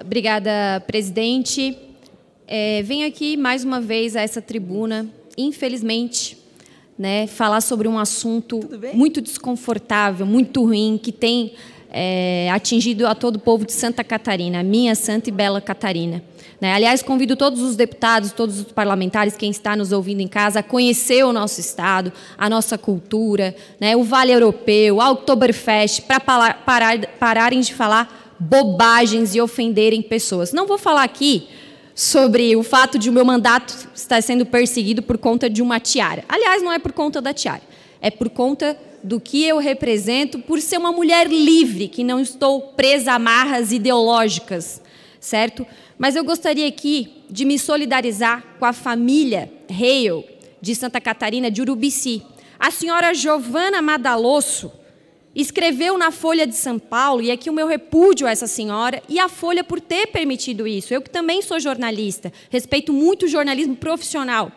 Obrigada, presidente. É, venho aqui mais uma vez a essa tribuna, infelizmente, né, falar sobre um assunto muito desconfortável, muito ruim, que tem é, atingido a todo o povo de Santa Catarina, minha santa e bela Catarina. Né? Aliás, convido todos os deputados, todos os parlamentares, quem está nos ouvindo em casa, a conhecer o nosso Estado, a nossa cultura, né? o Vale Europeu, a Oktoberfest, para parar, pararem de falar bobagens e ofenderem pessoas. Não vou falar aqui sobre o fato de o meu mandato estar sendo perseguido por conta de uma tiara. Aliás, não é por conta da tiara, é por conta do que eu represento por ser uma mulher livre, que não estou presa a amarras ideológicas, certo? Mas eu gostaria aqui de me solidarizar com a família Hale de Santa Catarina de Urubici. A senhora Giovana Madalosso, escreveu na Folha de São Paulo, e aqui é o meu repúdio a essa senhora, e a Folha por ter permitido isso. Eu que também sou jornalista, respeito muito o jornalismo profissional.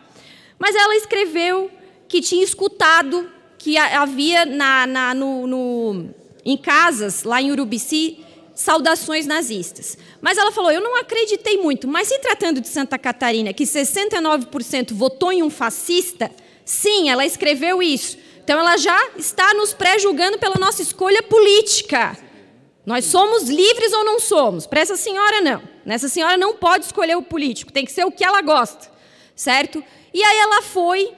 Mas ela escreveu que tinha escutado que havia na, na no, no, em casas, lá em Urubici, saudações nazistas. Mas ela falou: eu não acreditei muito, mas se tratando de Santa Catarina, que 69% votou em um fascista, sim, ela escreveu isso. Então ela já está nos pré-julgando pela nossa escolha política. Nós somos livres ou não somos? Para essa senhora, não. Nessa senhora não pode escolher o político, tem que ser o que ela gosta, certo? E aí ela foi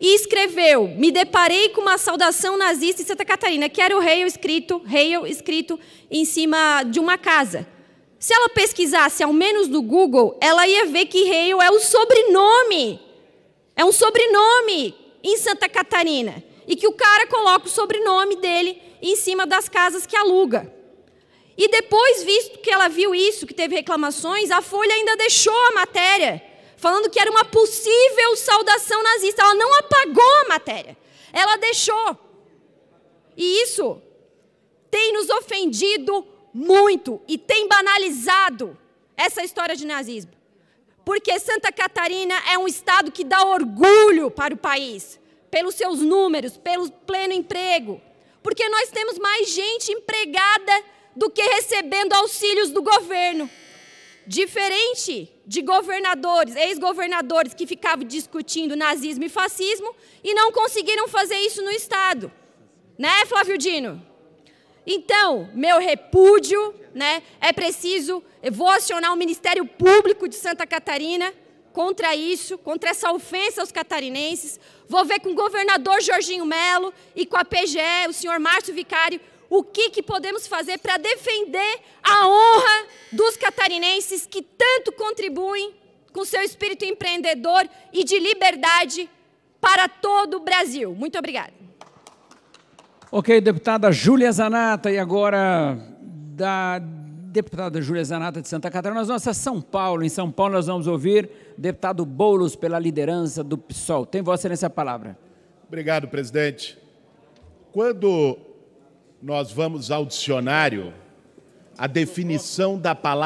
e escreveu: Me deparei com uma saudação nazista em Santa Catarina, que era o Heil escrito, escrito em cima de uma casa. Se ela pesquisasse, ao menos no Google, ela ia ver que Heil é o sobrenome. É um sobrenome em Santa Catarina e que o cara coloca o sobrenome dele em cima das casas que aluga. E depois, visto que ela viu isso, que teve reclamações, a Folha ainda deixou a matéria, falando que era uma possível saudação nazista. Ela não apagou a matéria, ela deixou. E isso tem nos ofendido muito e tem banalizado essa história de nazismo. Porque Santa Catarina é um estado que dá orgulho para o país pelos seus números, pelo pleno emprego. Porque nós temos mais gente empregada do que recebendo auxílios do governo. Diferente de governadores, ex-governadores que ficavam discutindo nazismo e fascismo e não conseguiram fazer isso no Estado. Né, Flávio Dino? Então, meu repúdio, né? É preciso, eu vou acionar o Ministério Público de Santa Catarina contra isso, contra essa ofensa aos catarinenses. Vou ver com o governador Jorginho Melo e com a PGE, o senhor Márcio Vicário, o que, que podemos fazer para defender a honra dos catarinenses que tanto contribuem com seu espírito empreendedor e de liberdade para todo o Brasil. Muito obrigada. Ok, deputada Júlia Zanata, e agora da deputada Júlia Zanata de Santa Catarina. Nós vamos a São Paulo. Em São Paulo nós vamos ouvir o deputado Boulos pela liderança do PSOL. Tem Vossa Excelência a palavra. Obrigado, presidente. Quando nós vamos ao dicionário, a definição da palavra